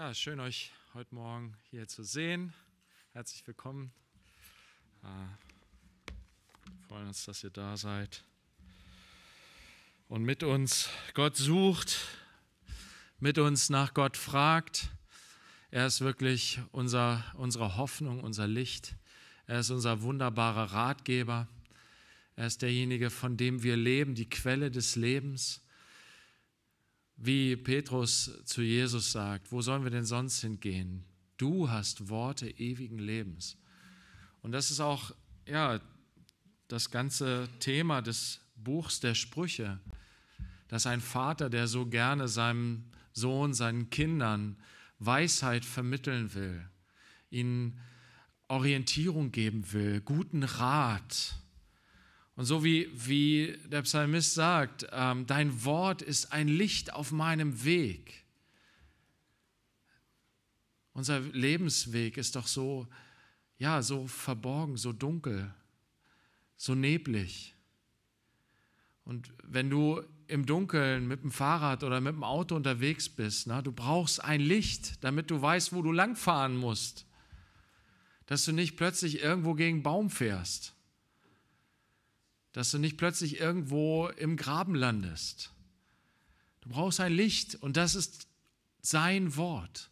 Ja, schön euch heute Morgen hier zu sehen. Herzlich willkommen. Wir äh, freuen uns, dass ihr da seid und mit uns Gott sucht, mit uns nach Gott fragt. Er ist wirklich unser, unsere Hoffnung, unser Licht. Er ist unser wunderbarer Ratgeber. Er ist derjenige, von dem wir leben, die Quelle des Lebens wie Petrus zu Jesus sagt, wo sollen wir denn sonst hingehen? Du hast Worte ewigen Lebens. Und das ist auch ja, das ganze Thema des Buchs der Sprüche, dass ein Vater, der so gerne seinem Sohn, seinen Kindern Weisheit vermitteln will, ihnen Orientierung geben will, guten Rat, und so wie, wie der Psalmist sagt, ähm, dein Wort ist ein Licht auf meinem Weg. Unser Lebensweg ist doch so, ja, so verborgen, so dunkel, so neblig. Und wenn du im Dunkeln mit dem Fahrrad oder mit dem Auto unterwegs bist, na, du brauchst ein Licht, damit du weißt, wo du langfahren musst, dass du nicht plötzlich irgendwo gegen einen Baum fährst dass du nicht plötzlich irgendwo im Graben landest. Du brauchst ein Licht und das ist sein Wort,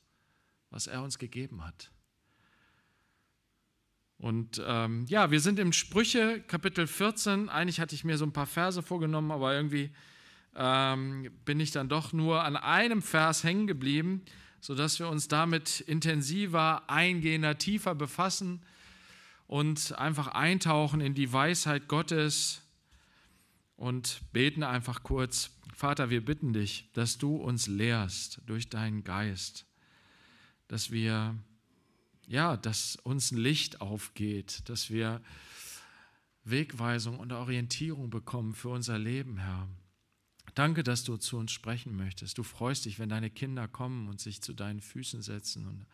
was er uns gegeben hat. Und ähm, ja, wir sind im Sprüche Kapitel 14. Eigentlich hatte ich mir so ein paar Verse vorgenommen, aber irgendwie ähm, bin ich dann doch nur an einem Vers hängen geblieben, sodass wir uns damit intensiver, eingehender, tiefer befassen und einfach eintauchen in die Weisheit Gottes und beten einfach kurz, Vater, wir bitten dich, dass du uns lehrst durch deinen Geist, dass wir, ja, dass uns ein Licht aufgeht, dass wir Wegweisung und Orientierung bekommen für unser Leben, Herr. Danke, dass du zu uns sprechen möchtest. Du freust dich, wenn deine Kinder kommen und sich zu deinen Füßen setzen und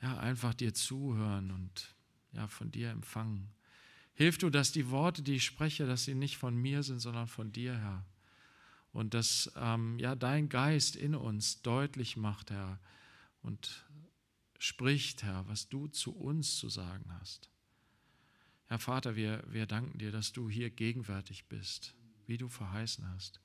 ja, einfach dir zuhören und ja, von dir empfangen. Hilf du, dass die Worte, die ich spreche, dass sie nicht von mir sind, sondern von dir, Herr. Und dass ähm, ja, dein Geist in uns deutlich macht, Herr, und spricht, Herr, was du zu uns zu sagen hast. Herr Vater, wir, wir danken dir, dass du hier gegenwärtig bist, wie du verheißen hast.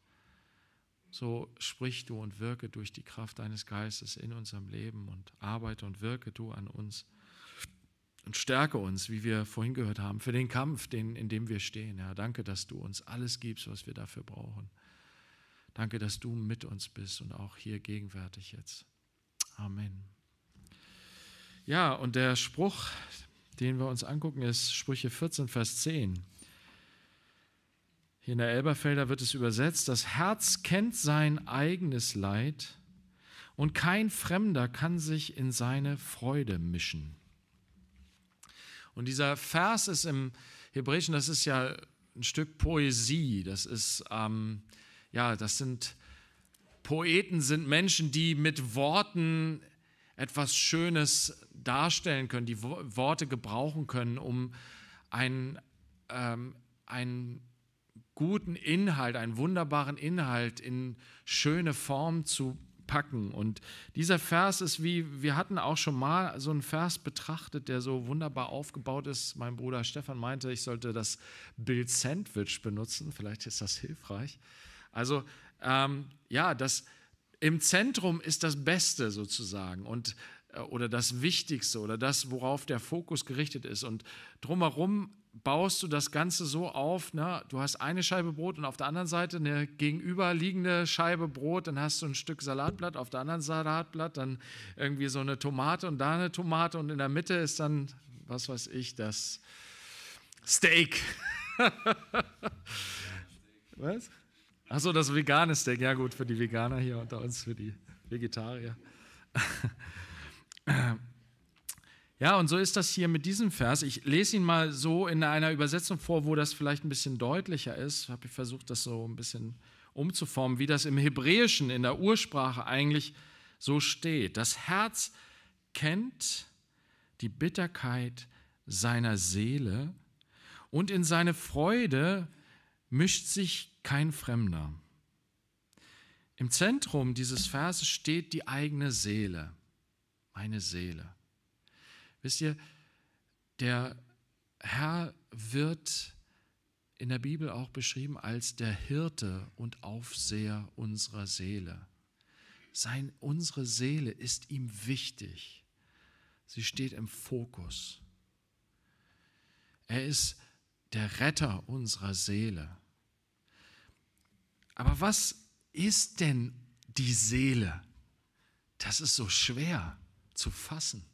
So sprich du und wirke durch die Kraft deines Geistes in unserem Leben und arbeite und wirke du an uns und stärke uns, wie wir vorhin gehört haben, für den Kampf, den, in dem wir stehen. Herr, danke, dass du uns alles gibst, was wir dafür brauchen. Danke, dass du mit uns bist und auch hier gegenwärtig jetzt. Amen. Ja, und der Spruch, den wir uns angucken, ist Sprüche 14, Vers 10. Hier in der Elberfelder wird es übersetzt, das Herz kennt sein eigenes Leid und kein Fremder kann sich in seine Freude mischen. Und dieser Vers ist im Hebräischen, das ist ja ein Stück Poesie. Das ist, ähm, ja, das sind Poeten, sind Menschen, die mit Worten etwas Schönes darstellen können, die Worte gebrauchen können, um ein, ähm, einen guten Inhalt, einen wunderbaren Inhalt in schöne Form zu packen. Und dieser Vers ist wie, wir hatten auch schon mal so einen Vers betrachtet, der so wunderbar aufgebaut ist. Mein Bruder Stefan meinte, ich sollte das Bild Sandwich benutzen. Vielleicht ist das hilfreich. Also ähm, ja, das im Zentrum ist das Beste sozusagen und äh, oder das Wichtigste oder das, worauf der Fokus gerichtet ist. Und drumherum baust du das Ganze so auf, ne? du hast eine Scheibe Brot und auf der anderen Seite eine gegenüberliegende Scheibe Brot, dann hast du ein Stück Salatblatt, auf der anderen Salatblatt dann irgendwie so eine Tomate und da eine Tomate und in der Mitte ist dann, was weiß ich, das Steak. was? Achso, das vegane Steak, ja gut, für die Veganer hier unter uns, für die Vegetarier. Ja, und so ist das hier mit diesem Vers. Ich lese ihn mal so in einer Übersetzung vor, wo das vielleicht ein bisschen deutlicher ist. Ich habe versucht, das so ein bisschen umzuformen, wie das im Hebräischen, in der Ursprache eigentlich so steht. Das Herz kennt die Bitterkeit seiner Seele und in seine Freude mischt sich kein Fremder. Im Zentrum dieses Verses steht die eigene Seele, meine Seele. Wisst ihr, der Herr wird in der Bibel auch beschrieben als der Hirte und Aufseher unserer Seele. Sein, unsere Seele ist ihm wichtig. Sie steht im Fokus. Er ist der Retter unserer Seele. Aber was ist denn die Seele? Das ist so schwer zu fassen.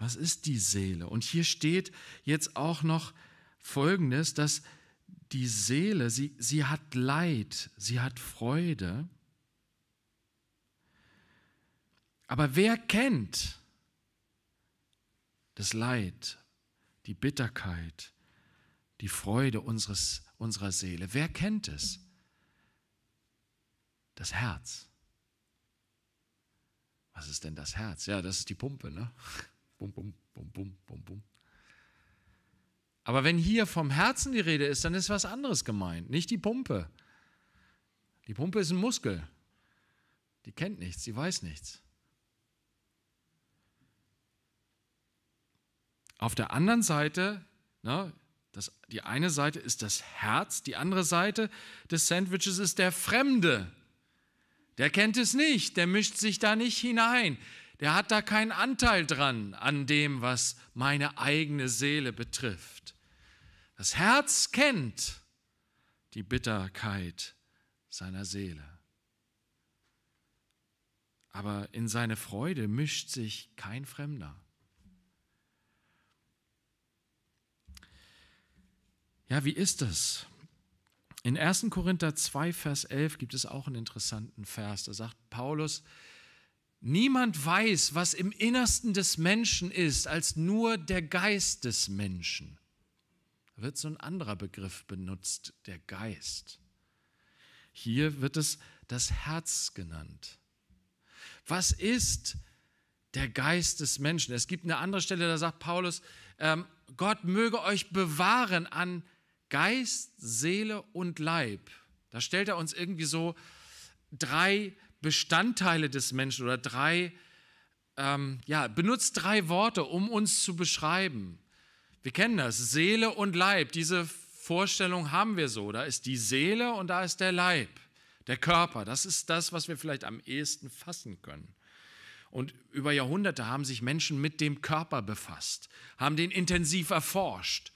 Was ist die Seele? Und hier steht jetzt auch noch Folgendes, dass die Seele, sie, sie hat Leid, sie hat Freude. Aber wer kennt das Leid, die Bitterkeit, die Freude unseres, unserer Seele? Wer kennt es? Das Herz. Was ist denn das Herz? Ja, das ist die Pumpe, ne? Bum, bum, bum, bum, bum, bum. Aber wenn hier vom Herzen die Rede ist, dann ist was anderes gemeint, nicht die Pumpe. Die Pumpe ist ein Muskel. Die kennt nichts, die weiß nichts. Auf der anderen Seite, ne, das, die eine Seite ist das Herz, die andere Seite des Sandwiches ist der Fremde. Der kennt es nicht, der mischt sich da nicht hinein der hat da keinen Anteil dran an dem, was meine eigene Seele betrifft. Das Herz kennt die Bitterkeit seiner Seele. Aber in seine Freude mischt sich kein Fremder. Ja, wie ist das? In 1. Korinther 2, Vers 11 gibt es auch einen interessanten Vers. Da sagt Paulus, Niemand weiß, was im Innersten des Menschen ist, als nur der Geist des Menschen. Da wird so ein anderer Begriff benutzt, der Geist. Hier wird es das Herz genannt. Was ist der Geist des Menschen? Es gibt eine andere Stelle, da sagt Paulus, ähm, Gott möge euch bewahren an Geist, Seele und Leib. Da stellt er uns irgendwie so drei Bestandteile des Menschen oder drei, ähm, ja, benutzt drei Worte, um uns zu beschreiben. Wir kennen das, Seele und Leib. Diese Vorstellung haben wir so. Da ist die Seele und da ist der Leib, der Körper. Das ist das, was wir vielleicht am ehesten fassen können. Und über Jahrhunderte haben sich Menschen mit dem Körper befasst, haben den intensiv erforscht.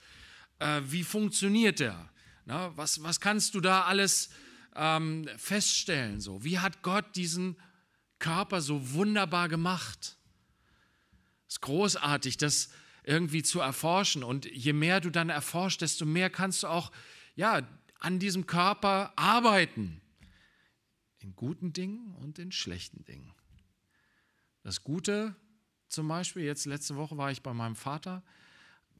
Äh, wie funktioniert er? Na, was, was kannst du da alles ähm, feststellen. So, wie hat Gott diesen Körper so wunderbar gemacht? Es ist großartig, das irgendwie zu erforschen. Und je mehr du dann erforschst, desto mehr kannst du auch ja, an diesem Körper arbeiten. In guten Dingen und in schlechten Dingen. Das Gute zum Beispiel, jetzt letzte Woche war ich bei meinem Vater,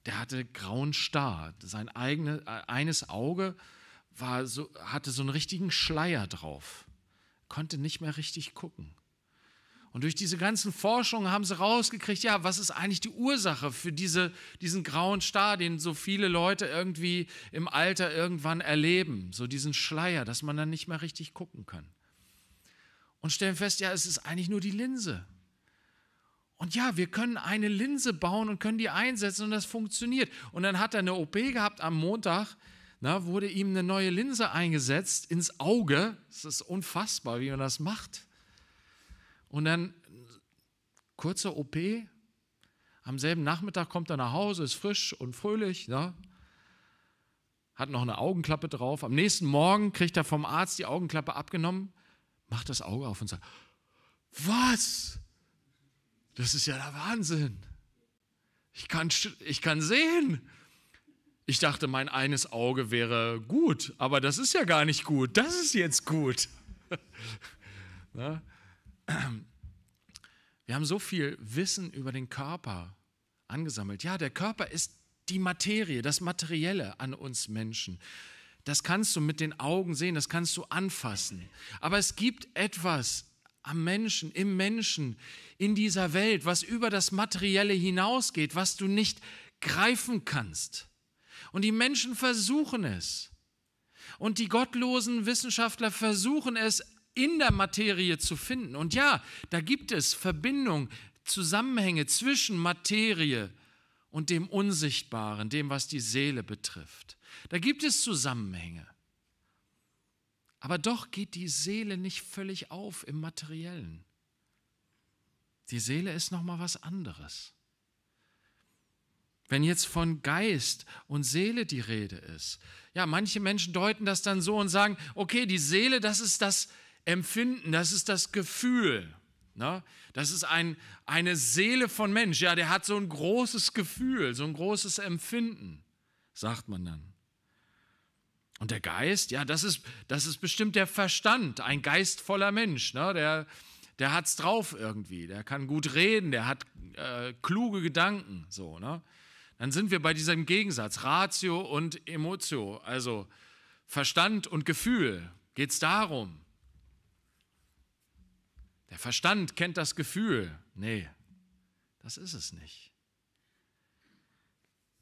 der hatte grauen Star. Sein eigene, äh, eines Auge war so, hatte so einen richtigen Schleier drauf, konnte nicht mehr richtig gucken. Und durch diese ganzen Forschungen haben sie rausgekriegt, ja, was ist eigentlich die Ursache für diese, diesen grauen Star, den so viele Leute irgendwie im Alter irgendwann erleben, so diesen Schleier, dass man dann nicht mehr richtig gucken kann. Und stellen fest, ja, es ist eigentlich nur die Linse. Und ja, wir können eine Linse bauen und können die einsetzen und das funktioniert. Und dann hat er eine OP gehabt am Montag na, wurde ihm eine neue Linse eingesetzt ins Auge. Es ist unfassbar, wie man das macht. Und dann kurze OP. Am selben Nachmittag kommt er nach Hause, ist frisch und fröhlich, ne? hat noch eine Augenklappe drauf. Am nächsten Morgen kriegt er vom Arzt die Augenklappe abgenommen, macht das Auge auf und sagt, was? Das ist ja der Wahnsinn. Ich kann, ich kann sehen. Ich dachte, mein eines Auge wäre gut, aber das ist ja gar nicht gut. Das ist jetzt gut. Wir haben so viel Wissen über den Körper angesammelt. Ja, der Körper ist die Materie, das Materielle an uns Menschen. Das kannst du mit den Augen sehen, das kannst du anfassen. Aber es gibt etwas am Menschen, im Menschen, in dieser Welt, was über das Materielle hinausgeht, was du nicht greifen kannst. Und die Menschen versuchen es. Und die gottlosen Wissenschaftler versuchen es in der Materie zu finden. Und ja, da gibt es Verbindungen, Zusammenhänge zwischen Materie und dem Unsichtbaren, dem, was die Seele betrifft. Da gibt es Zusammenhänge. Aber doch geht die Seele nicht völlig auf im Materiellen. Die Seele ist noch mal was anderes. Wenn jetzt von Geist und Seele die Rede ist, ja, manche Menschen deuten das dann so und sagen, okay, die Seele, das ist das Empfinden, das ist das Gefühl. Ne? Das ist ein, eine Seele von Mensch. Ja, der hat so ein großes Gefühl, so ein großes Empfinden, sagt man dann. Und der Geist, ja, das ist, das ist bestimmt der Verstand, ein geistvoller Mensch. Ne? Der, der es drauf irgendwie, der kann gut reden, der hat äh, kluge Gedanken, so, ne? dann sind wir bei diesem Gegensatz Ratio und Emotio, also Verstand und Gefühl. Geht es darum? Der Verstand kennt das Gefühl. Nee, das ist es nicht.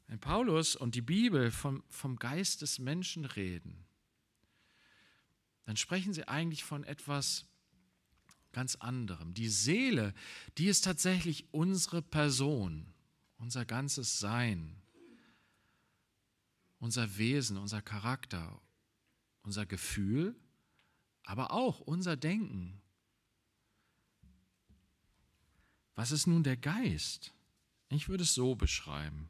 Wenn Paulus und die Bibel vom, vom Geist des Menschen reden, dann sprechen sie eigentlich von etwas ganz anderem. Die Seele, die ist tatsächlich unsere Person unser ganzes Sein, unser Wesen, unser Charakter, unser Gefühl, aber auch unser Denken. Was ist nun der Geist? Ich würde es so beschreiben.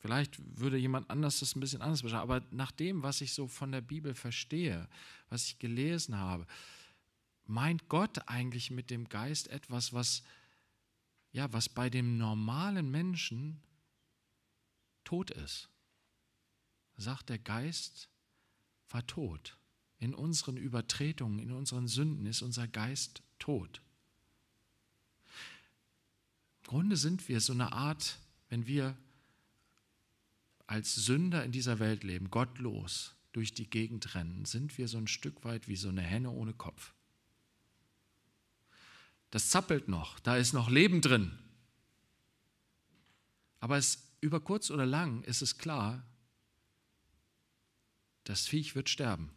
Vielleicht würde jemand anders das ein bisschen anders beschreiben, aber nach dem, was ich so von der Bibel verstehe, was ich gelesen habe, meint Gott eigentlich mit dem Geist etwas, was ja, was bei dem normalen Menschen tot ist. Sagt der Geist, war tot. In unseren Übertretungen, in unseren Sünden ist unser Geist tot. Im Grunde sind wir so eine Art, wenn wir als Sünder in dieser Welt leben, gottlos durch die Gegend rennen, sind wir so ein Stück weit wie so eine Henne ohne Kopf. Das zappelt noch, da ist noch Leben drin. Aber es, über kurz oder lang ist es klar, das Viech wird sterben.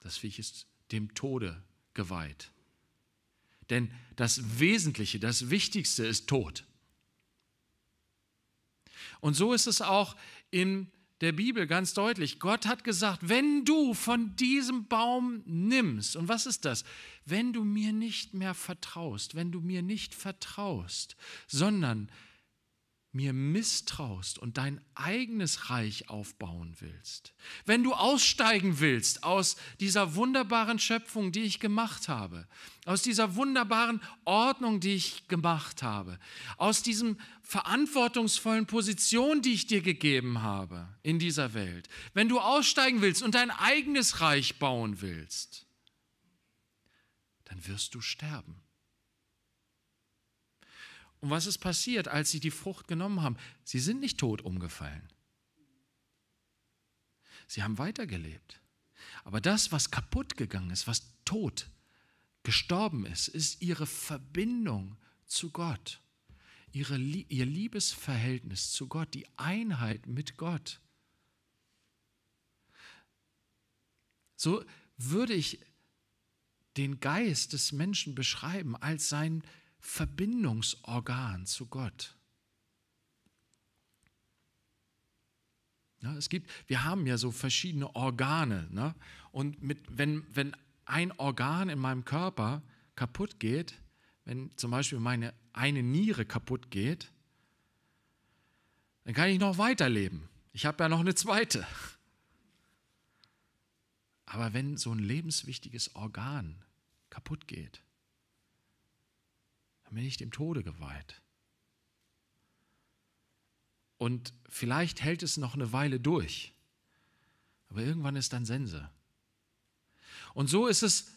Das Viech ist dem Tode geweiht. Denn das Wesentliche, das Wichtigste ist Tod. Und so ist es auch in der Bibel ganz deutlich. Gott hat gesagt, wenn du von diesem Baum nimmst, und was ist das? Wenn du mir nicht mehr vertraust, wenn du mir nicht vertraust, sondern mir misstraust und dein eigenes Reich aufbauen willst, wenn du aussteigen willst aus dieser wunderbaren Schöpfung, die ich gemacht habe, aus dieser wunderbaren Ordnung, die ich gemacht habe, aus diesem verantwortungsvollen Position, die ich dir gegeben habe in dieser Welt, wenn du aussteigen willst und dein eigenes Reich bauen willst, dann wirst du sterben. Und was ist passiert, als sie die Frucht genommen haben? Sie sind nicht tot umgefallen. Sie haben weitergelebt. Aber das, was kaputt gegangen ist, was tot gestorben ist, ist ihre Verbindung zu Gott, ihre, ihr Liebesverhältnis zu Gott, die Einheit mit Gott. So würde ich den Geist des Menschen beschreiben als sein Verbindungsorgan zu Gott. Ja, es gibt, wir haben ja so verschiedene Organe. Ne? Und mit, wenn, wenn ein Organ in meinem Körper kaputt geht, wenn zum Beispiel meine eine Niere kaputt geht, dann kann ich noch weiterleben. Ich habe ja noch eine zweite. Aber wenn so ein lebenswichtiges Organ kaputt geht, dann bin ich dem Tode geweiht. Und vielleicht hält es noch eine Weile durch, aber irgendwann ist dann Sense. Und so ist es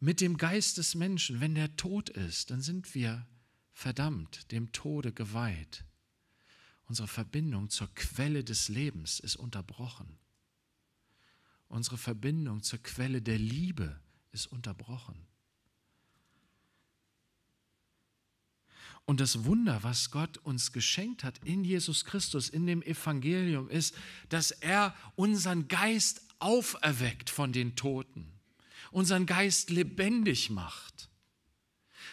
mit dem Geist des Menschen. Wenn der tot ist, dann sind wir verdammt dem Tode geweiht. Unsere Verbindung zur Quelle des Lebens ist unterbrochen. Unsere Verbindung zur Quelle der Liebe ist unterbrochen. Und das Wunder, was Gott uns geschenkt hat in Jesus Christus, in dem Evangelium, ist, dass er unseren Geist auferweckt von den Toten, unseren Geist lebendig macht.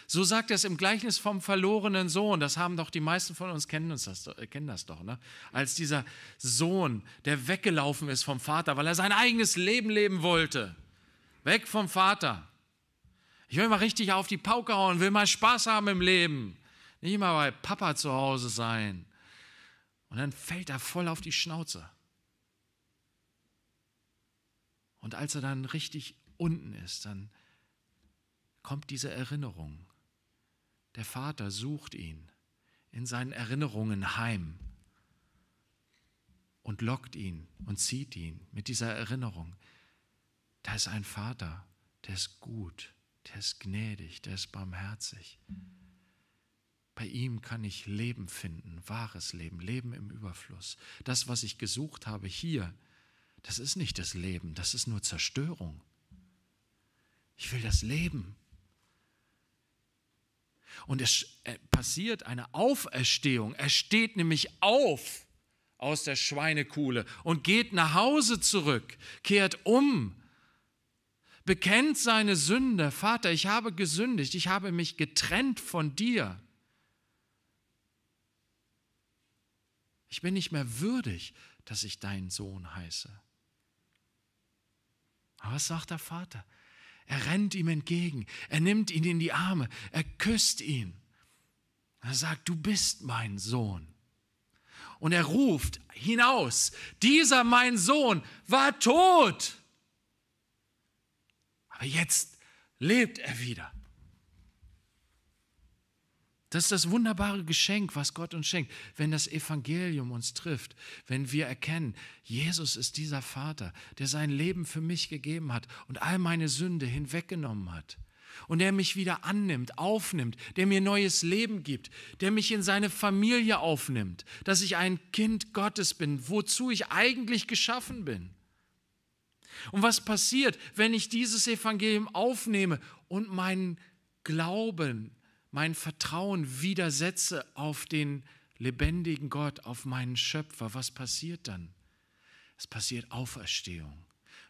So sagt er es im Gleichnis vom verlorenen Sohn. Das haben doch die meisten von uns kennen, uns das, äh, kennen das doch. Ne? Als dieser Sohn, der weggelaufen ist vom Vater, weil er sein eigenes Leben leben wollte. Weg vom Vater. Ich will mal richtig auf die Pauke hauen, will mal Spaß haben im Leben nicht mal bei Papa zu Hause sein. Und dann fällt er voll auf die Schnauze. Und als er dann richtig unten ist, dann kommt diese Erinnerung. Der Vater sucht ihn in seinen Erinnerungen heim und lockt ihn und zieht ihn mit dieser Erinnerung. Da ist ein Vater, der ist gut, der ist gnädig, der ist barmherzig. Bei ihm kann ich Leben finden, wahres Leben, Leben im Überfluss. Das, was ich gesucht habe hier, das ist nicht das Leben, das ist nur Zerstörung. Ich will das Leben. Und es äh, passiert eine Auferstehung. Er steht nämlich auf aus der Schweinekuhle und geht nach Hause zurück, kehrt um, bekennt seine Sünde. Vater, ich habe gesündigt, ich habe mich getrennt von dir. Ich bin nicht mehr würdig, dass ich dein Sohn heiße. Aber was sagt der Vater? Er rennt ihm entgegen, er nimmt ihn in die Arme, er küsst ihn. Er sagt, du bist mein Sohn. Und er ruft hinaus, dieser mein Sohn war tot. Aber jetzt lebt er wieder. Das ist das wunderbare Geschenk, was Gott uns schenkt, wenn das Evangelium uns trifft, wenn wir erkennen, Jesus ist dieser Vater, der sein Leben für mich gegeben hat und all meine Sünde hinweggenommen hat. Und der mich wieder annimmt, aufnimmt, der mir neues Leben gibt, der mich in seine Familie aufnimmt, dass ich ein Kind Gottes bin, wozu ich eigentlich geschaffen bin. Und was passiert, wenn ich dieses Evangelium aufnehme und meinen Glauben mein Vertrauen widersetze auf den lebendigen Gott, auf meinen Schöpfer, was passiert dann? Es passiert Auferstehung,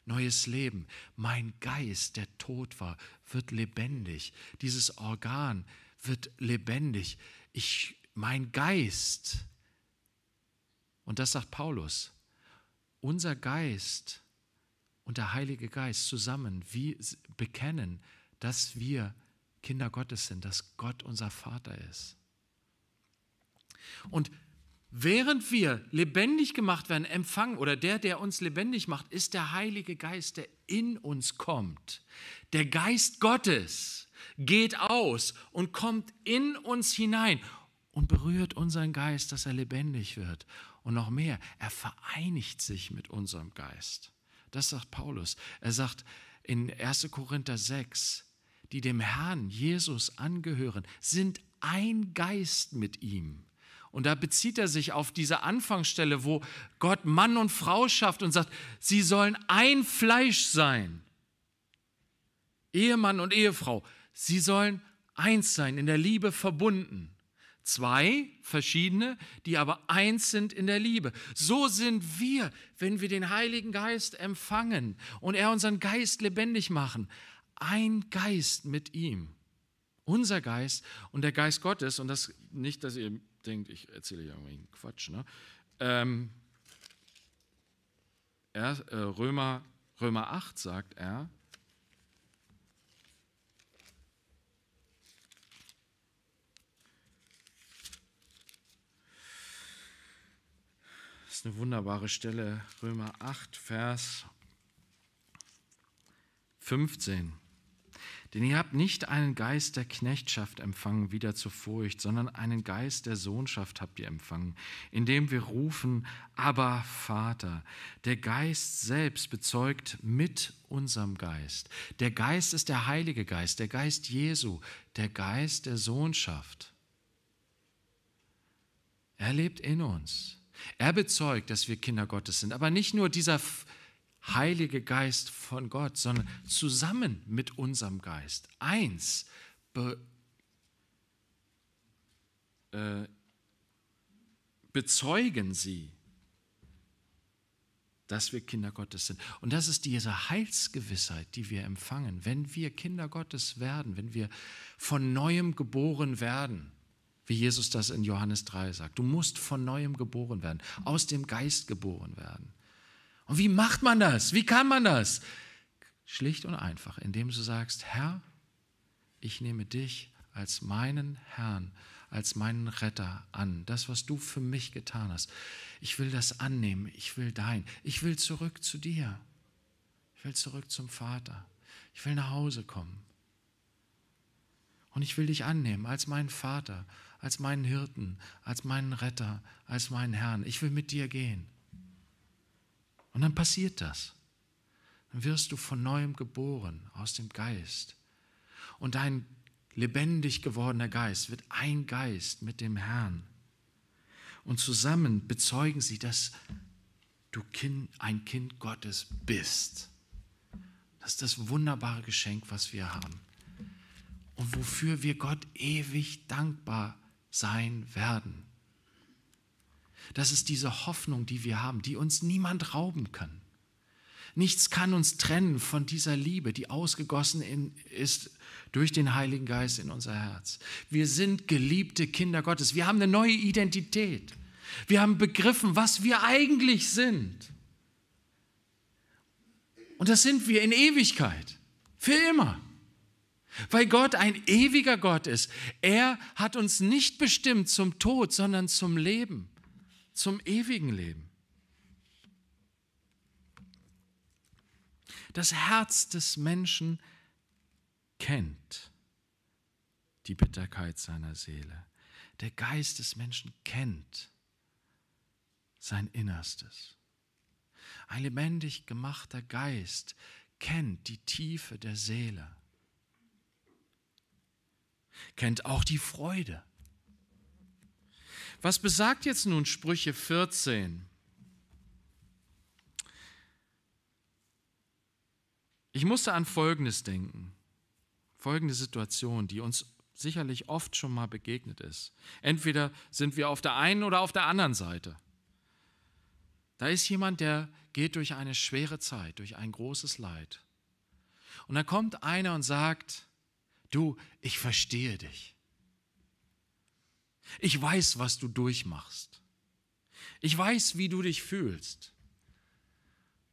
neues Leben. Mein Geist, der tot war, wird lebendig. Dieses Organ wird lebendig. Ich, mein Geist, und das sagt Paulus, unser Geist und der Heilige Geist zusammen, wie bekennen, dass wir Kinder Gottes sind, dass Gott unser Vater ist. Und während wir lebendig gemacht werden, empfangen, oder der, der uns lebendig macht, ist der Heilige Geist, der in uns kommt. Der Geist Gottes geht aus und kommt in uns hinein und berührt unseren Geist, dass er lebendig wird. Und noch mehr, er vereinigt sich mit unserem Geist. Das sagt Paulus. Er sagt in 1. Korinther 6, die dem Herrn Jesus angehören, sind ein Geist mit ihm. Und da bezieht er sich auf diese Anfangsstelle, wo Gott Mann und Frau schafft und sagt, sie sollen ein Fleisch sein. Ehemann und Ehefrau, sie sollen eins sein, in der Liebe verbunden. Zwei verschiedene, die aber eins sind in der Liebe. So sind wir, wenn wir den Heiligen Geist empfangen und er unseren Geist lebendig machen, ein Geist mit ihm. Unser Geist und der Geist Gottes, und das nicht, dass ihr denkt, ich erzähle hier irgendwie Quatsch, ne? Ähm, er, äh, Römer, Römer 8 sagt er, Das ist eine wunderbare Stelle, Römer 8, Vers 15. Denn ihr habt nicht einen Geist der Knechtschaft empfangen, wieder zur Furcht, sondern einen Geist der Sohnschaft habt ihr empfangen, indem wir rufen, aber Vater. Der Geist selbst bezeugt mit unserem Geist. Der Geist ist der Heilige Geist, der Geist Jesu, der Geist der Sohnschaft. Er lebt in uns. Er bezeugt, dass wir Kinder Gottes sind. Aber nicht nur dieser Heilige Geist von Gott, sondern zusammen mit unserem Geist, eins, be, äh, bezeugen sie, dass wir Kinder Gottes sind. Und das ist diese Heilsgewissheit, die wir empfangen, wenn wir Kinder Gottes werden, wenn wir von neuem geboren werden, wie Jesus das in Johannes 3 sagt. Du musst von neuem geboren werden, aus dem Geist geboren werden. Und wie macht man das? Wie kann man das? Schlicht und einfach, indem du sagst, Herr, ich nehme dich als meinen Herrn, als meinen Retter an. Das, was du für mich getan hast. Ich will das annehmen. Ich will dein. Ich will zurück zu dir. Ich will zurück zum Vater. Ich will nach Hause kommen. Und ich will dich annehmen als meinen Vater, als meinen Hirten, als meinen Retter, als meinen Herrn. Ich will mit dir gehen. Und dann passiert das. Dann wirst du von neuem geboren aus dem Geist. Und dein lebendig gewordener Geist wird ein Geist mit dem Herrn. Und zusammen bezeugen sie, dass du ein Kind Gottes bist. Das ist das wunderbare Geschenk, was wir haben. Und wofür wir Gott ewig dankbar sein werden. Das ist diese Hoffnung, die wir haben, die uns niemand rauben kann. Nichts kann uns trennen von dieser Liebe, die ausgegossen in, ist durch den Heiligen Geist in unser Herz. Wir sind geliebte Kinder Gottes. Wir haben eine neue Identität. Wir haben begriffen, was wir eigentlich sind. Und das sind wir in Ewigkeit, für immer. Weil Gott ein ewiger Gott ist. Er hat uns nicht bestimmt zum Tod, sondern zum Leben zum ewigen Leben. Das Herz des Menschen kennt die Bitterkeit seiner Seele. Der Geist des Menschen kennt sein Innerstes. Ein lebendig gemachter Geist kennt die Tiefe der Seele, kennt auch die Freude was besagt jetzt nun Sprüche 14? Ich musste an Folgendes denken. Folgende Situation, die uns sicherlich oft schon mal begegnet ist. Entweder sind wir auf der einen oder auf der anderen Seite. Da ist jemand, der geht durch eine schwere Zeit, durch ein großes Leid. Und da kommt einer und sagt, du, ich verstehe dich. Ich weiß, was du durchmachst. Ich weiß, wie du dich fühlst.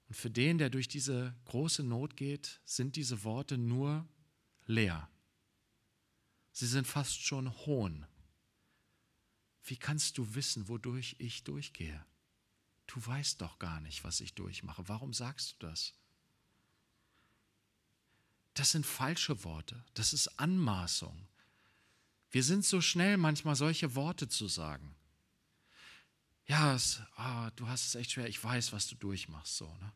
Und für den, der durch diese große Not geht, sind diese Worte nur leer. Sie sind fast schon Hohn. Wie kannst du wissen, wodurch ich durchgehe? Du weißt doch gar nicht, was ich durchmache. Warum sagst du das? Das sind falsche Worte. Das ist Anmaßung. Wir sind so schnell, manchmal solche Worte zu sagen. Ja, es, ah, du hast es echt schwer, ich weiß, was du durchmachst, so, ne?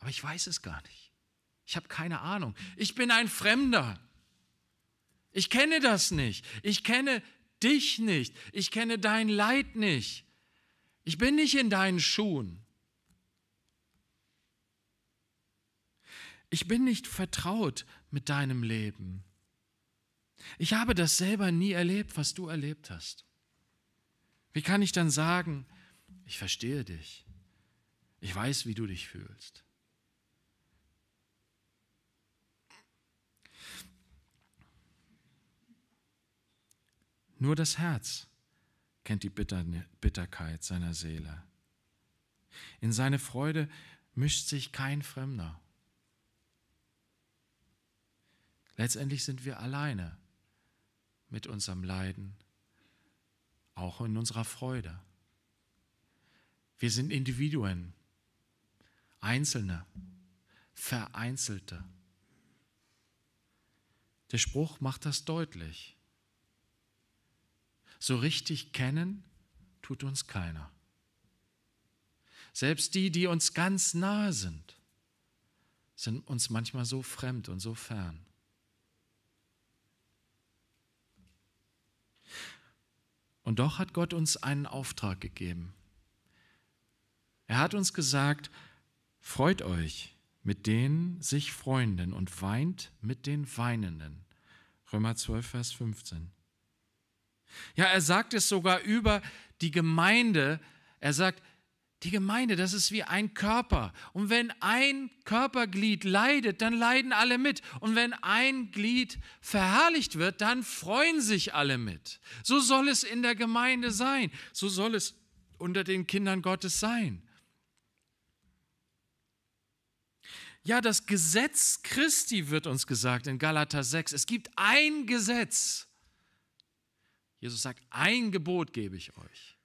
Aber ich weiß es gar nicht. Ich habe keine Ahnung. Ich bin ein Fremder. Ich kenne das nicht. Ich kenne dich nicht. Ich kenne dein Leid nicht. Ich bin nicht in deinen Schuhen. Ich bin nicht vertraut mit deinem Leben. Ich habe das selber nie erlebt, was du erlebt hast. Wie kann ich dann sagen, ich verstehe dich, ich weiß, wie du dich fühlst? Nur das Herz kennt die Bitterkeit seiner Seele. In seine Freude mischt sich kein Fremder. Letztendlich sind wir alleine mit unserem Leiden, auch in unserer Freude. Wir sind Individuen, Einzelne, Vereinzelte. Der Spruch macht das deutlich. So richtig kennen tut uns keiner. Selbst die, die uns ganz nahe sind, sind uns manchmal so fremd und so fern. Und doch hat Gott uns einen Auftrag gegeben. Er hat uns gesagt, freut euch mit den sich Freunden und weint mit den Weinenden. Römer 12, Vers 15. Ja, er sagt es sogar über die Gemeinde. Er sagt, die Gemeinde, das ist wie ein Körper. Und wenn ein Körperglied leidet, dann leiden alle mit. Und wenn ein Glied verherrlicht wird, dann freuen sich alle mit. So soll es in der Gemeinde sein. So soll es unter den Kindern Gottes sein. Ja, das Gesetz Christi wird uns gesagt in Galater 6. Es gibt ein Gesetz. Jesus sagt, ein Gebot gebe ich euch.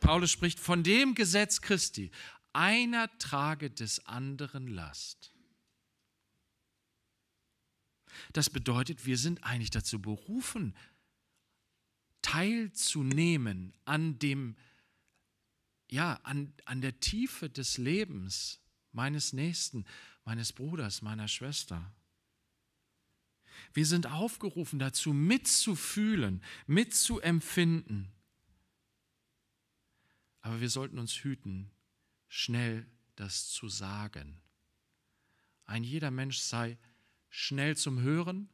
Paulus spricht von dem Gesetz Christi. Einer trage des anderen Last. Das bedeutet, wir sind eigentlich dazu berufen, teilzunehmen an dem, ja, an, an der Tiefe des Lebens meines Nächsten, meines Bruders, meiner Schwester. Wir sind aufgerufen dazu, mitzufühlen, mitzuempfinden. Aber wir sollten uns hüten, schnell das zu sagen. Ein jeder Mensch sei schnell zum Hören,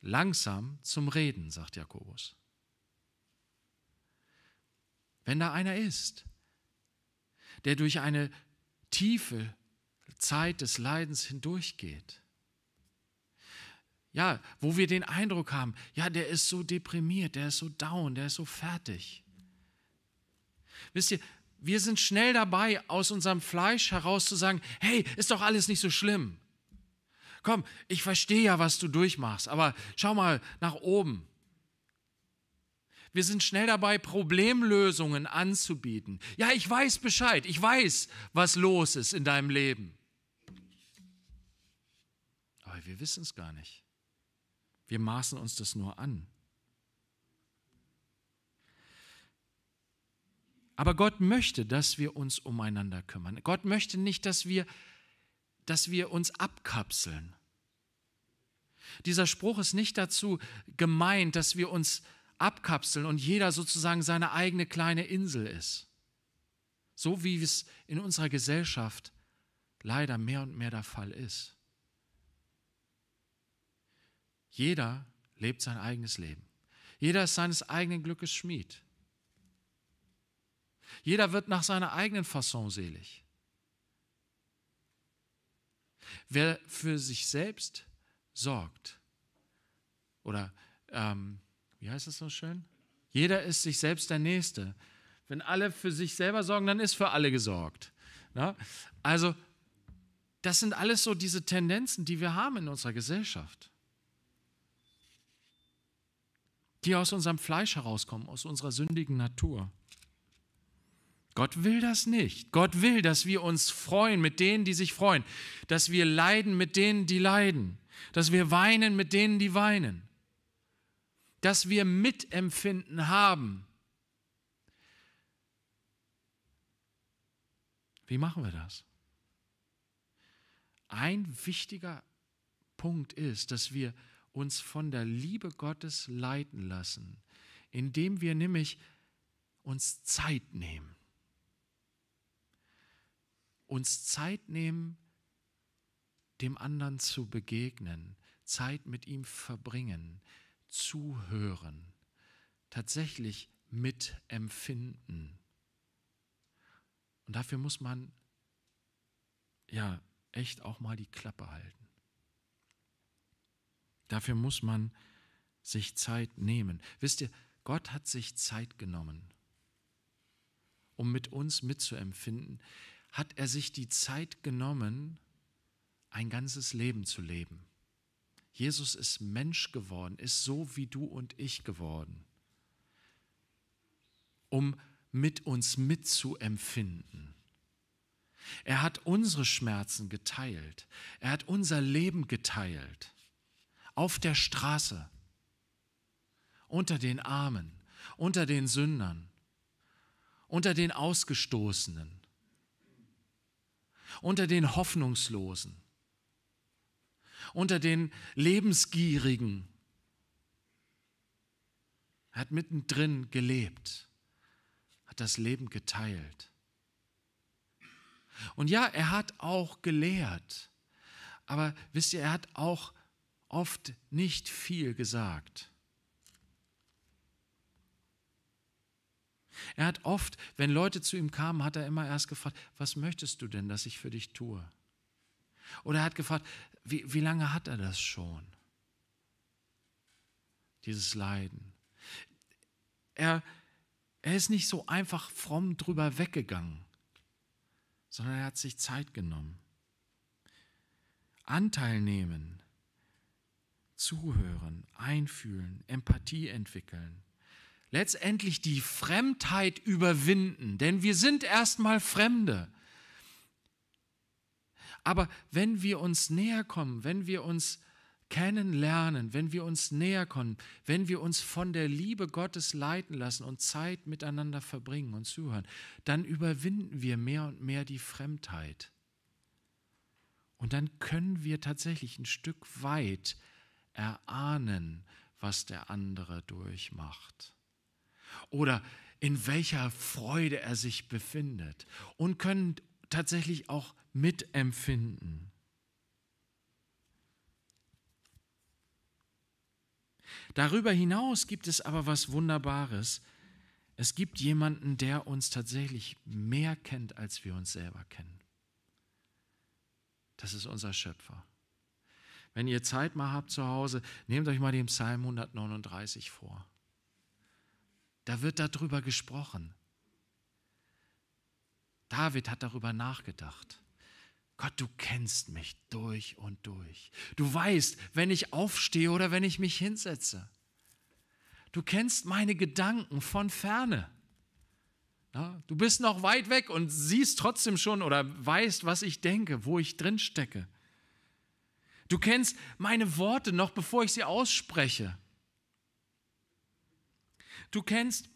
langsam zum Reden, sagt Jakobus. Wenn da einer ist, der durch eine tiefe Zeit des Leidens hindurchgeht, ja, wo wir den Eindruck haben, ja, der ist so deprimiert, der ist so down, der ist so fertig. Wisst ihr, wir sind schnell dabei, aus unserem Fleisch heraus zu sagen, hey, ist doch alles nicht so schlimm. Komm, ich verstehe ja, was du durchmachst, aber schau mal nach oben. Wir sind schnell dabei, Problemlösungen anzubieten. Ja, ich weiß Bescheid, ich weiß, was los ist in deinem Leben. Aber wir wissen es gar nicht. Wir maßen uns das nur an. Aber Gott möchte, dass wir uns umeinander kümmern. Gott möchte nicht, dass wir, dass wir uns abkapseln. Dieser Spruch ist nicht dazu gemeint, dass wir uns abkapseln und jeder sozusagen seine eigene kleine Insel ist. So wie es in unserer Gesellschaft leider mehr und mehr der Fall ist. Jeder lebt sein eigenes Leben. Jeder ist seines eigenen Glückes Schmied. Jeder wird nach seiner eigenen Fasson selig. Wer für sich selbst sorgt, oder ähm, wie heißt das so schön? Jeder ist sich selbst der Nächste. Wenn alle für sich selber sorgen, dann ist für alle gesorgt. Na? Ne? Also, das sind alles so diese Tendenzen, die wir haben in unserer Gesellschaft. Die aus unserem Fleisch herauskommen, aus unserer sündigen Natur. Gott will das nicht. Gott will, dass wir uns freuen mit denen, die sich freuen, dass wir leiden mit denen, die leiden, dass wir weinen mit denen, die weinen, dass wir Mitempfinden haben. Wie machen wir das? Ein wichtiger Punkt ist, dass wir uns von der Liebe Gottes leiten lassen, indem wir nämlich uns Zeit nehmen uns Zeit nehmen, dem anderen zu begegnen, Zeit mit ihm verbringen, zuhören, tatsächlich mitempfinden. Und dafür muss man ja echt auch mal die Klappe halten. Dafür muss man sich Zeit nehmen. Wisst ihr, Gott hat sich Zeit genommen, um mit uns mitzuempfinden hat er sich die Zeit genommen, ein ganzes Leben zu leben. Jesus ist Mensch geworden, ist so wie du und ich geworden, um mit uns mitzuempfinden. Er hat unsere Schmerzen geteilt. Er hat unser Leben geteilt. Auf der Straße, unter den Armen, unter den Sündern, unter den Ausgestoßenen, unter den Hoffnungslosen, unter den Lebensgierigen. Er hat mittendrin gelebt, hat das Leben geteilt. Und ja, er hat auch gelehrt, aber wisst ihr, er hat auch oft nicht viel gesagt. Er hat oft, wenn Leute zu ihm kamen, hat er immer erst gefragt, was möchtest du denn, dass ich für dich tue? Oder er hat gefragt, wie, wie lange hat er das schon? Dieses Leiden. Er, er ist nicht so einfach fromm drüber weggegangen, sondern er hat sich Zeit genommen. Anteil nehmen, zuhören, einfühlen, Empathie entwickeln letztendlich die Fremdheit überwinden, denn wir sind erstmal Fremde. Aber wenn wir uns näher kommen, wenn wir uns kennenlernen, wenn wir uns näher kommen, wenn wir uns von der Liebe Gottes leiten lassen und Zeit miteinander verbringen und zuhören, dann überwinden wir mehr und mehr die Fremdheit. Und dann können wir tatsächlich ein Stück weit erahnen, was der andere durchmacht oder in welcher Freude er sich befindet und können tatsächlich auch mitempfinden. Darüber hinaus gibt es aber was Wunderbares. Es gibt jemanden, der uns tatsächlich mehr kennt, als wir uns selber kennen. Das ist unser Schöpfer. Wenn ihr Zeit mal habt zu Hause, nehmt euch mal den Psalm 139 vor. Da wird darüber gesprochen. David hat darüber nachgedacht. Gott, du kennst mich durch und durch. Du weißt, wenn ich aufstehe oder wenn ich mich hinsetze. Du kennst meine Gedanken von ferne. Ja, du bist noch weit weg und siehst trotzdem schon oder weißt, was ich denke, wo ich drin stecke. Du kennst meine Worte noch bevor ich sie ausspreche. Du kennst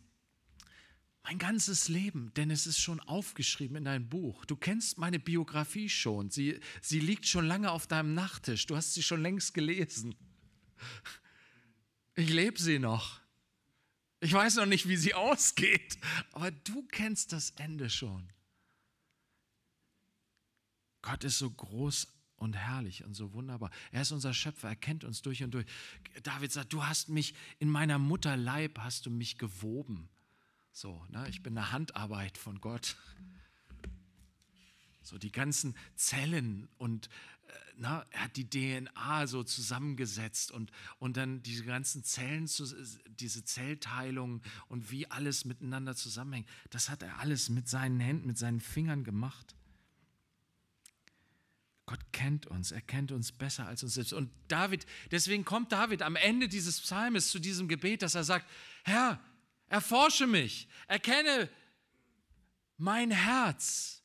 mein ganzes Leben, denn es ist schon aufgeschrieben in deinem Buch. Du kennst meine Biografie schon. Sie, sie liegt schon lange auf deinem Nachttisch. Du hast sie schon längst gelesen. Ich lebe sie noch. Ich weiß noch nicht, wie sie ausgeht, aber du kennst das Ende schon. Gott ist so großartig und herrlich und so wunderbar. Er ist unser Schöpfer, er kennt uns durch und durch. David sagt, du hast mich in meiner Mutterleib hast du mich gewoben. So, ne? ich bin eine Handarbeit von Gott. So die ganzen Zellen und äh, na, ne, er hat die DNA so zusammengesetzt und, und dann diese ganzen Zellen, diese Zellteilung und wie alles miteinander zusammenhängt. Das hat er alles mit seinen Händen, mit seinen Fingern gemacht. Gott kennt uns, er kennt uns besser als uns selbst. Und David, deswegen kommt David am Ende dieses Psalmes zu diesem Gebet, dass er sagt, Herr, erforsche mich, erkenne mein Herz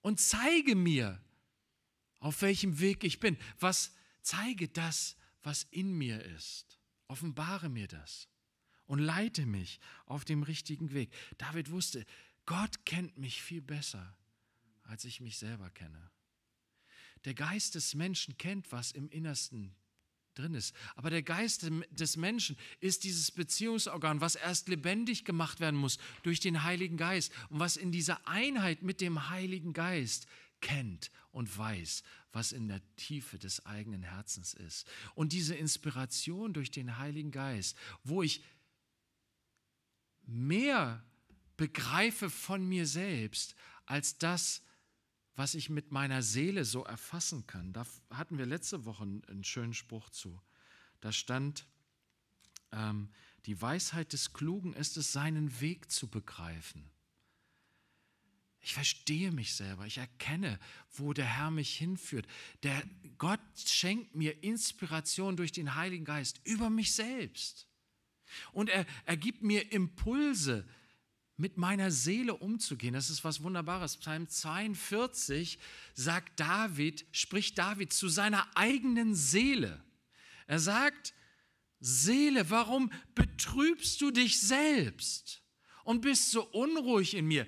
und zeige mir, auf welchem Weg ich bin. Was zeige das, was in mir ist. Offenbare mir das und leite mich auf dem richtigen Weg. David wusste, Gott kennt mich viel besser als ich mich selber kenne. Der Geist des Menschen kennt, was im Innersten drin ist. Aber der Geist des Menschen ist dieses Beziehungsorgan, was erst lebendig gemacht werden muss durch den Heiligen Geist und was in dieser Einheit mit dem Heiligen Geist kennt und weiß, was in der Tiefe des eigenen Herzens ist. Und diese Inspiration durch den Heiligen Geist, wo ich mehr begreife von mir selbst als das, was was ich mit meiner Seele so erfassen kann. Da hatten wir letzte Woche einen schönen Spruch zu. Da stand, ähm, die Weisheit des Klugen ist es, seinen Weg zu begreifen. Ich verstehe mich selber, ich erkenne, wo der Herr mich hinführt. Der Gott schenkt mir Inspiration durch den Heiligen Geist über mich selbst. Und er, er gibt mir Impulse, mit meiner Seele umzugehen. Das ist was Wunderbares. Psalm 42 sagt David, spricht David zu seiner eigenen Seele. Er sagt, Seele, warum betrübst du dich selbst und bist so unruhig in mir?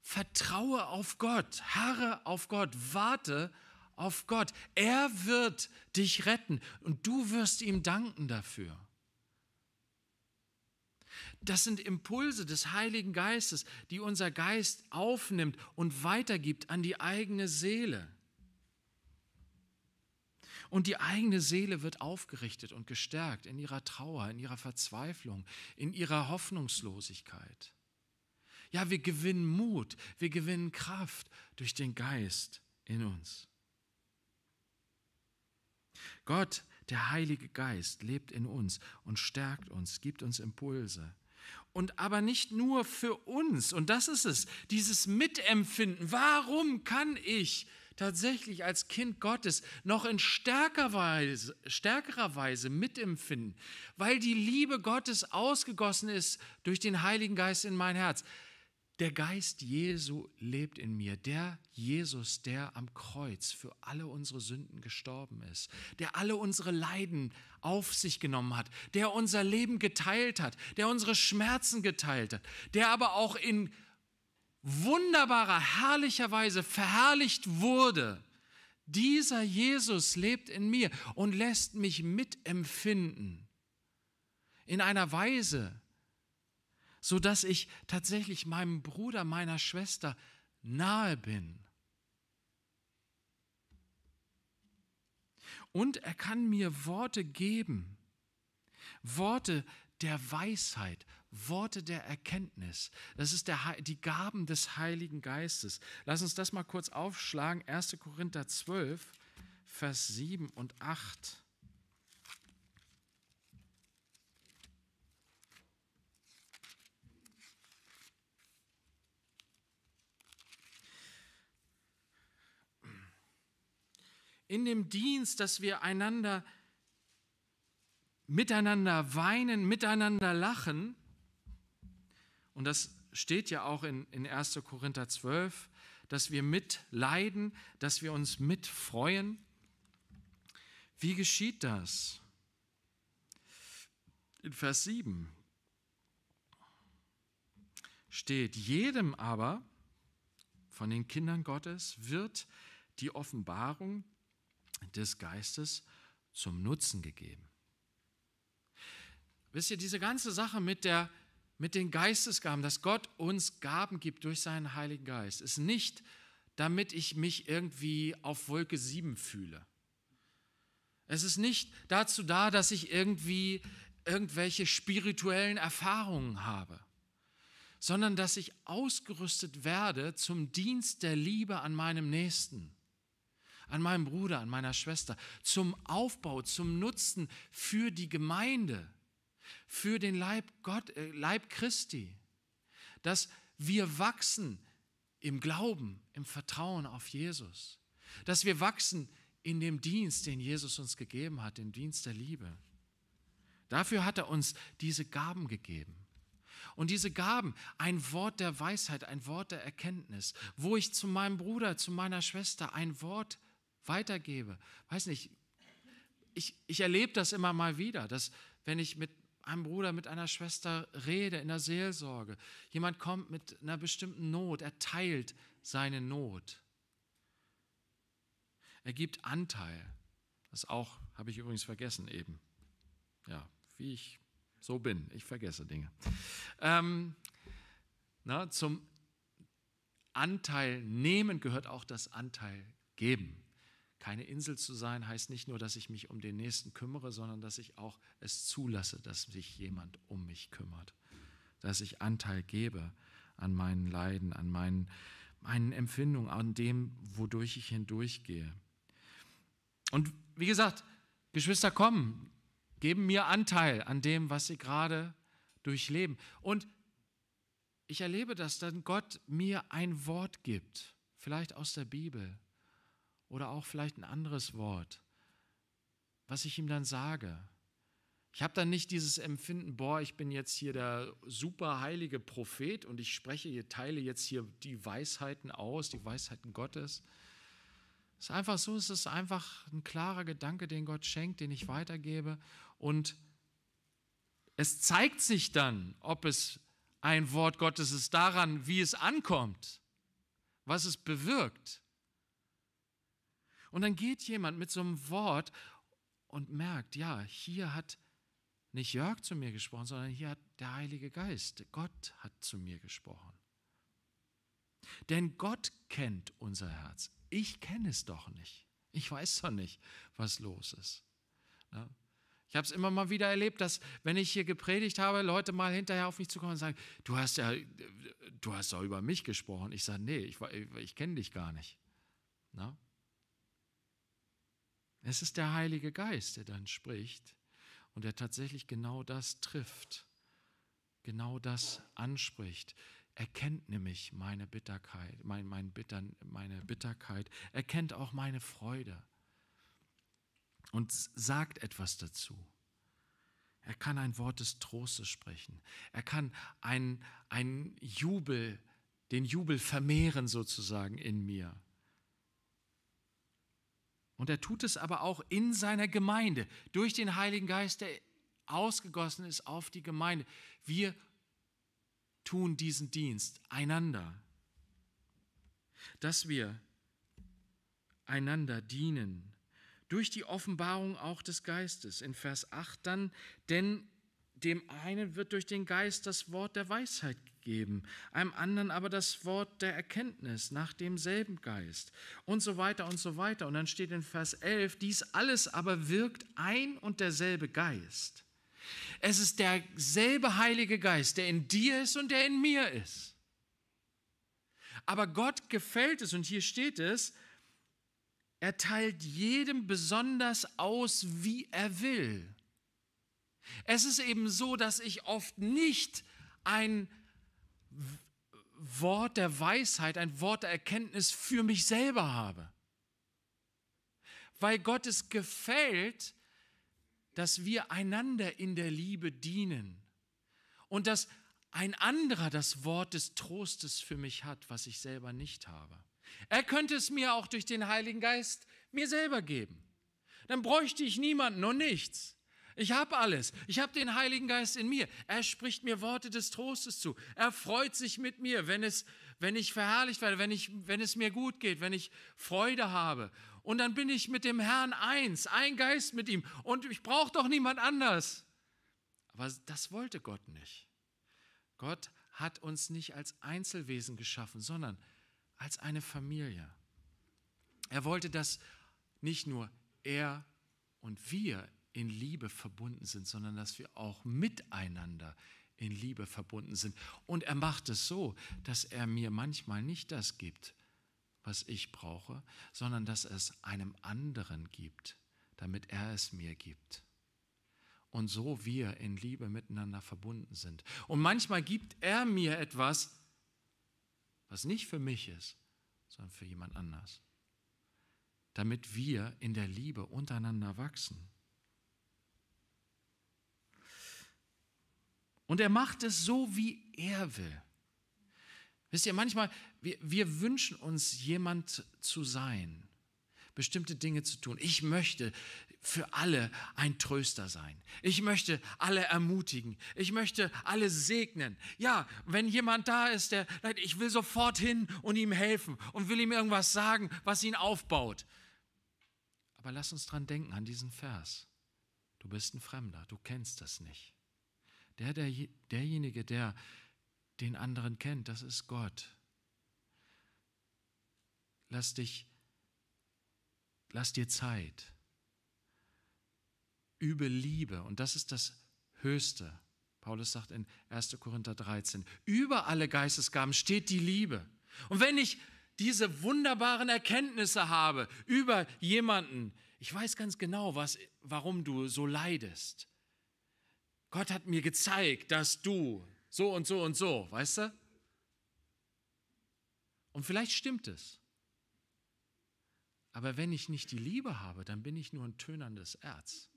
Vertraue auf Gott, harre auf Gott, warte auf Gott. Er wird dich retten und du wirst ihm danken dafür. Das sind Impulse des Heiligen Geistes, die unser Geist aufnimmt und weitergibt an die eigene Seele. Und die eigene Seele wird aufgerichtet und gestärkt in ihrer Trauer, in ihrer Verzweiflung, in ihrer Hoffnungslosigkeit. Ja, wir gewinnen Mut, wir gewinnen Kraft durch den Geist in uns. Gott, der Heilige Geist, lebt in uns und stärkt uns, gibt uns Impulse und aber nicht nur für uns. Und das ist es, dieses Mitempfinden. Warum kann ich tatsächlich als Kind Gottes noch in stärker Weise, stärkerer Weise mitempfinden, weil die Liebe Gottes ausgegossen ist durch den Heiligen Geist in mein Herz. Der Geist Jesu lebt in mir, der Jesus, der am Kreuz für alle unsere Sünden gestorben ist, der alle unsere Leiden auf sich genommen hat, der unser Leben geteilt hat, der unsere Schmerzen geteilt hat, der aber auch in wunderbarer, herrlicher Weise verherrlicht wurde. Dieser Jesus lebt in mir und lässt mich mitempfinden in einer Weise, so dass ich tatsächlich meinem Bruder, meiner Schwester nahe bin. Und er kann mir Worte geben, Worte der Weisheit, Worte der Erkenntnis. Das ist der, die Gaben des Heiligen Geistes. Lass uns das mal kurz aufschlagen. 1. Korinther 12, Vers 7 und 8. in dem Dienst, dass wir einander miteinander weinen, miteinander lachen. Und das steht ja auch in, in 1. Korinther 12, dass wir mitleiden, dass wir uns mitfreuen. Wie geschieht das? In Vers 7 steht, jedem aber von den Kindern Gottes wird die Offenbarung des Geistes zum Nutzen gegeben. Wisst ihr, diese ganze Sache mit, der, mit den Geistesgaben, dass Gott uns Gaben gibt durch seinen Heiligen Geist, ist nicht, damit ich mich irgendwie auf Wolke 7 fühle. Es ist nicht dazu da, dass ich irgendwie irgendwelche spirituellen Erfahrungen habe, sondern dass ich ausgerüstet werde zum Dienst der Liebe an meinem Nächsten an meinem Bruder, an meiner Schwester, zum Aufbau, zum Nutzen für die Gemeinde, für den Leib, Gott, äh, Leib Christi, dass wir wachsen im Glauben, im Vertrauen auf Jesus, dass wir wachsen in dem Dienst, den Jesus uns gegeben hat, den Dienst der Liebe. Dafür hat er uns diese Gaben gegeben. Und diese Gaben, ein Wort der Weisheit, ein Wort der Erkenntnis, wo ich zu meinem Bruder, zu meiner Schwester ein Wort weitergebe. Weiß nicht, ich, ich erlebe das immer mal wieder, dass wenn ich mit einem Bruder, mit einer Schwester rede in der Seelsorge, jemand kommt mit einer bestimmten Not, er teilt seine Not. Er gibt Anteil. Das auch habe ich übrigens vergessen eben. Ja, wie ich so bin. Ich vergesse Dinge. Ähm, na, zum Anteil nehmen gehört auch das Anteil geben. Keine Insel zu sein heißt nicht nur, dass ich mich um den Nächsten kümmere, sondern dass ich auch es zulasse, dass sich jemand um mich kümmert, dass ich Anteil gebe an meinen Leiden, an meinen, meinen Empfindungen, an dem, wodurch ich hindurchgehe. Und wie gesagt, Geschwister kommen, geben mir Anteil an dem, was sie gerade durchleben. Und ich erlebe dass dann Gott mir ein Wort gibt, vielleicht aus der Bibel, oder auch vielleicht ein anderes Wort, was ich ihm dann sage. Ich habe dann nicht dieses Empfinden, boah, ich bin jetzt hier der superheilige Prophet und ich spreche, ich teile jetzt hier die Weisheiten aus, die Weisheiten Gottes. Es ist einfach so, es ist einfach ein klarer Gedanke, den Gott schenkt, den ich weitergebe. Und es zeigt sich dann, ob es ein Wort Gottes ist, daran, wie es ankommt, was es bewirkt. Und dann geht jemand mit so einem Wort und merkt, ja, hier hat nicht Jörg zu mir gesprochen, sondern hier hat der Heilige Geist, Gott hat zu mir gesprochen. Denn Gott kennt unser Herz. Ich kenne es doch nicht. Ich weiß doch nicht, was los ist. Ich habe es immer mal wieder erlebt, dass wenn ich hier gepredigt habe, Leute mal hinterher auf mich zukommen und sagen, du hast ja, du hast doch über mich gesprochen. Ich sage, nee, ich, ich kenne dich gar nicht. Na? Es ist der Heilige Geist, der dann spricht und der tatsächlich genau das trifft, genau das anspricht. Er kennt nämlich meine Bitterkeit, mein, mein Bittern, meine Bitterkeit, erkennt auch meine Freude und sagt etwas dazu. Er kann ein Wort des Trostes sprechen. Er kann einen, einen Jubel, den Jubel vermehren sozusagen in mir. Und er tut es aber auch in seiner Gemeinde, durch den Heiligen Geist, der ausgegossen ist auf die Gemeinde. Wir tun diesen Dienst einander, dass wir einander dienen. Durch die Offenbarung auch des Geistes. In Vers 8 dann, denn dem einen wird durch den Geist das Wort der Weisheit gegeben geben, einem anderen aber das Wort der Erkenntnis nach demselben Geist und so weiter und so weiter. Und dann steht in Vers 11, dies alles aber wirkt ein und derselbe Geist. Es ist derselbe Heilige Geist, der in dir ist und der in mir ist. Aber Gott gefällt es, und hier steht es, er teilt jedem besonders aus, wie er will. Es ist eben so, dass ich oft nicht ein Wort der Weisheit, ein Wort der Erkenntnis für mich selber habe. Weil Gott es gefällt, dass wir einander in der Liebe dienen und dass ein anderer das Wort des Trostes für mich hat, was ich selber nicht habe. Er könnte es mir auch durch den Heiligen Geist mir selber geben. Dann bräuchte ich niemanden und nichts. Ich habe alles. Ich habe den Heiligen Geist in mir. Er spricht mir Worte des Trostes zu. Er freut sich mit mir, wenn es, wenn ich verherrlicht werde, wenn ich, wenn es mir gut geht, wenn ich Freude habe. Und dann bin ich mit dem Herrn eins, ein Geist mit ihm. Und ich brauche doch niemand anders. Aber das wollte Gott nicht. Gott hat uns nicht als Einzelwesen geschaffen, sondern als eine Familie. Er wollte, dass nicht nur er und wir in Liebe verbunden sind, sondern dass wir auch miteinander in Liebe verbunden sind. Und er macht es so, dass er mir manchmal nicht das gibt, was ich brauche, sondern dass es einem anderen gibt, damit er es mir gibt. Und so wir in Liebe miteinander verbunden sind. Und manchmal gibt er mir etwas, was nicht für mich ist, sondern für jemand anders. Damit wir in der Liebe untereinander wachsen. Und er macht es so, wie er will. Wisst ihr, manchmal, wir, wir wünschen uns, jemand zu sein, bestimmte Dinge zu tun. Ich möchte für alle ein Tröster sein. Ich möchte alle ermutigen. Ich möchte alle segnen. Ja, wenn jemand da ist, der, ich will sofort hin und ihm helfen und will ihm irgendwas sagen, was ihn aufbaut. Aber lass uns dran denken, an diesen Vers. Du bist ein Fremder, du kennst das nicht. Der, der, derjenige, der den anderen kennt, das ist Gott. Lass dich, lass dir Zeit. Übe Liebe und das ist das Höchste. Paulus sagt in 1. Korinther 13, über alle Geistesgaben steht die Liebe. Und wenn ich diese wunderbaren Erkenntnisse habe über jemanden, ich weiß ganz genau, was, warum du so leidest. Gott hat mir gezeigt, dass du so und so und so, weißt du? Und vielleicht stimmt es. Aber wenn ich nicht die Liebe habe, dann bin ich nur ein tönerndes Erz.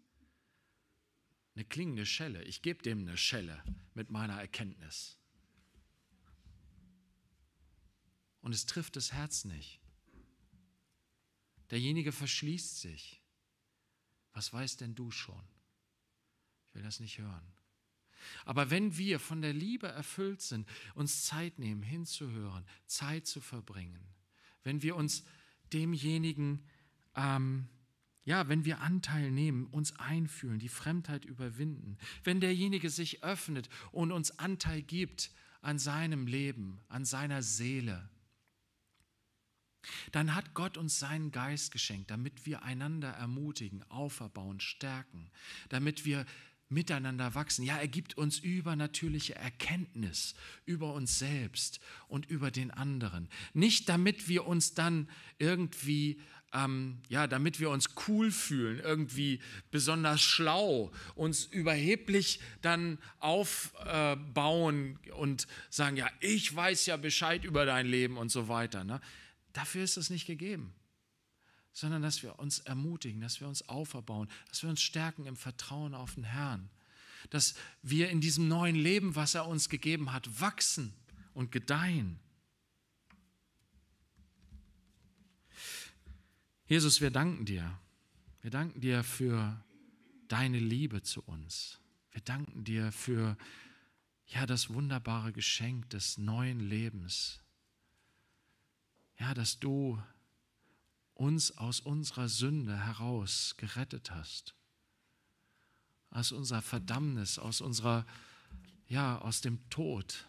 Eine klingende Schelle. Ich gebe dem eine Schelle mit meiner Erkenntnis. Und es trifft das Herz nicht. Derjenige verschließt sich. Was weißt denn du schon? will das nicht hören. Aber wenn wir von der Liebe erfüllt sind, uns Zeit nehmen, hinzuhören, Zeit zu verbringen, wenn wir uns demjenigen, ähm, ja, wenn wir Anteil nehmen, uns einfühlen, die Fremdheit überwinden, wenn derjenige sich öffnet und uns Anteil gibt an seinem Leben, an seiner Seele, dann hat Gott uns seinen Geist geschenkt, damit wir einander ermutigen, auferbauen, stärken, damit wir miteinander wachsen. Ja, er gibt uns übernatürliche Erkenntnis über uns selbst und über den anderen. Nicht damit wir uns dann irgendwie, ähm, ja, damit wir uns cool fühlen, irgendwie besonders schlau, uns überheblich dann aufbauen äh, und sagen, ja, ich weiß ja Bescheid über dein Leben und so weiter. Ne? Dafür ist es nicht gegeben sondern dass wir uns ermutigen, dass wir uns auferbauen, dass wir uns stärken im Vertrauen auf den Herrn, dass wir in diesem neuen Leben, was er uns gegeben hat, wachsen und gedeihen. Jesus, wir danken dir. Wir danken dir für deine Liebe zu uns. Wir danken dir für ja das wunderbare Geschenk des neuen Lebens. Ja, dass du uns aus unserer Sünde heraus gerettet hast. Aus unserer Verdammnis, aus unserer, ja, aus dem Tod,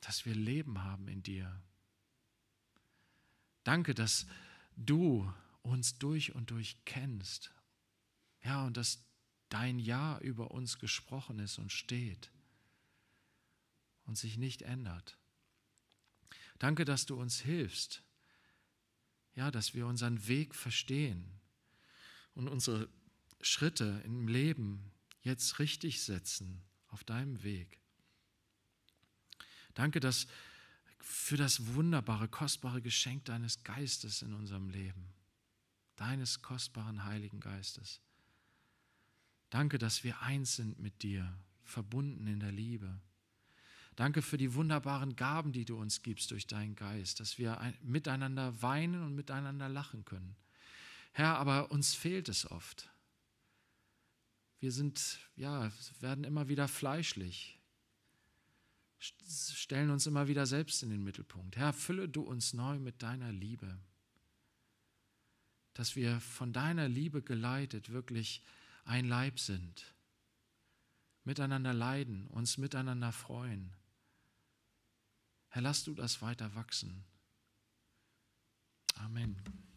dass wir Leben haben in dir. Danke, dass du uns durch und durch kennst. Ja, und dass dein Ja über uns gesprochen ist und steht und sich nicht ändert. Danke, dass du uns hilfst ja, dass wir unseren Weg verstehen und unsere Schritte im Leben jetzt richtig setzen auf deinem Weg. Danke, dass für das wunderbare, kostbare Geschenk deines Geistes in unserem Leben, deines kostbaren Heiligen Geistes. Danke, dass wir eins sind mit dir, verbunden in der Liebe. Danke für die wunderbaren Gaben, die du uns gibst durch deinen Geist, dass wir miteinander weinen und miteinander lachen können. Herr, aber uns fehlt es oft. Wir sind, ja, werden immer wieder fleischlich, stellen uns immer wieder selbst in den Mittelpunkt. Herr, fülle du uns neu mit deiner Liebe, dass wir von deiner Liebe geleitet wirklich ein Leib sind, miteinander leiden, uns miteinander freuen Herr, lass du das weiter wachsen. Amen.